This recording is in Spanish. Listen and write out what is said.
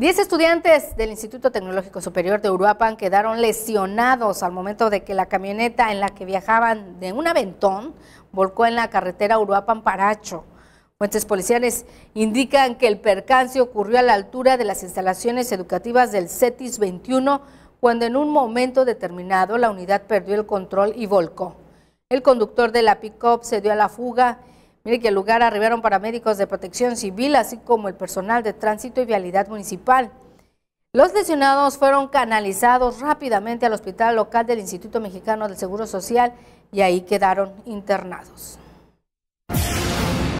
Diez estudiantes del Instituto Tecnológico Superior de Uruapan quedaron lesionados al momento de que la camioneta en la que viajaban de un aventón volcó en la carretera Uruapan-Paracho. Fuentes policiales indican que el percance ocurrió a la altura de las instalaciones educativas del CETIS 21, cuando en un momento determinado la unidad perdió el control y volcó. El conductor de la pick se dio a la fuga Mire que el lugar arribaron paramédicos de protección civil, así como el personal de tránsito y vialidad municipal. Los lesionados fueron canalizados rápidamente al hospital local del Instituto Mexicano del Seguro Social y ahí quedaron internados.